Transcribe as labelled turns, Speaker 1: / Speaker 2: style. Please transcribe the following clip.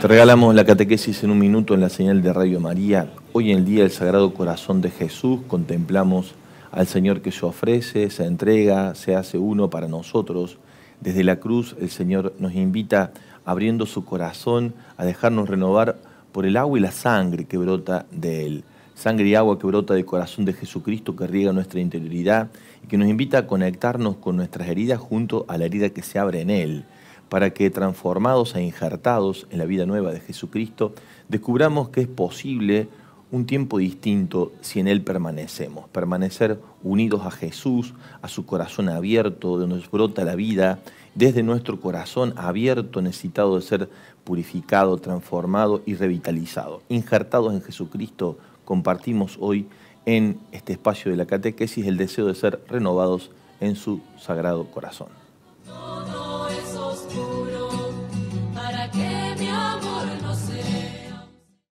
Speaker 1: Te regalamos la catequesis en un minuto en la señal de Radio María. Hoy en el día del Sagrado Corazón de Jesús contemplamos al Señor que se ofrece, se entrega, se hace uno para nosotros. Desde la cruz el Señor nos invita, abriendo su corazón, a dejarnos renovar por el agua y la sangre que brota de Él. Sangre y agua que brota del corazón de Jesucristo que riega nuestra interioridad y que nos invita a conectarnos con nuestras heridas junto a la herida que se abre en Él para que transformados e injertados en la vida nueva de Jesucristo, descubramos que es posible un tiempo distinto si en Él permanecemos, permanecer unidos a Jesús, a su corazón abierto, donde nos brota la vida, desde nuestro corazón abierto, necesitado de ser purificado, transformado y revitalizado. Injertados en Jesucristo, compartimos hoy en este espacio de la catequesis el deseo de ser renovados en su sagrado corazón.